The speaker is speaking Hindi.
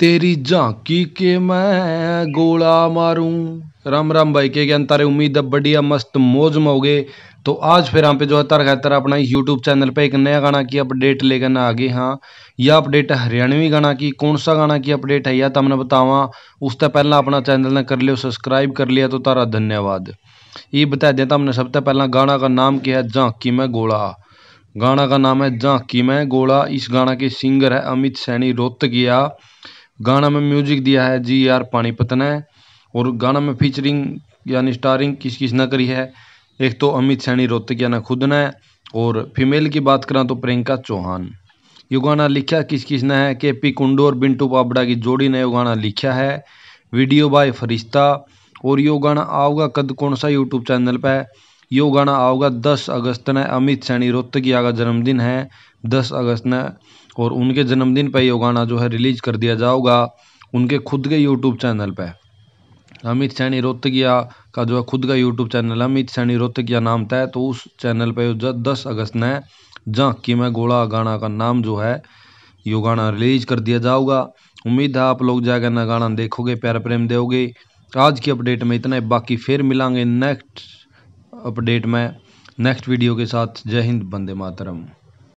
तेरी झांकी के मैं गोला मारूं राम राम भाई के क्या तारे उम्मीद अब बढ़िया मस्त मौज में हो गए तो आज फिर हम पे जो है तरह खैतर अपना यूट्यूब चैनल पे एक नया गाना की अपडेट लेकर आगे हाँ यह अपडेट है हरियाणवी गाना की कौन सा गाना की अपडेट है यह हमने बतावा उससे पहला अपना चैनल ने कर लियो सब्सक्राइब कर लिया तो तारा धन्यवाद ये बता दें तो हमने सबसे पहला गाना का नाम क्या है झांकी में गोला गाना का नाम है झांकी में गोला इस गाना के सिंगर है अमित सैनी रोहतकिया गाना में म्यूजिक दिया है जी आर पानीपत ने और गाना में फीचरिंग यानी स्टारिंग किस किस ने करी है एक तो अमित सैनी रोहतकिया ने खुद ने और फीमेल की बात करें तो प्रियंका चौहान ये गाना लिखा किस किस ने है के पी कुंडू और बिंटू पाबड़ा की जोड़ी ने ये गाना लिखा है वीडियो बाय फरिश्ता और यो गाना आओगा कद कौन सा यूट्यूब चैनल पर यो गाना आओगा दस अगस्त ने अमित सैनी रोहतकिया का जन्मदिन है दस अगस्त ने और उनके जन्मदिन पर ये गाना जो है रिलीज कर दिया जाओगा उनके खुद के यूट्यूब चैनल पर अमित सैनी रोहतकिया का जो है खुद का यूट्यूब चैनल अमित सैनी रोहतकिया नाम था तो उस चैनल पर दस अगस्त ने झांकी में मैं गोला गाना का नाम जो है यो गाना रिलीज कर दिया जाओगा उम्मीद है आप लोग जाकर ना गाना देखोगे प्यार प्रेम दोगे आज की अपडेट में इतना ही बाकी फिर मिलेंगे नेक्स्ट अपडेट में नेक्स्ट वीडियो के साथ जय हिंद बंदे मातरम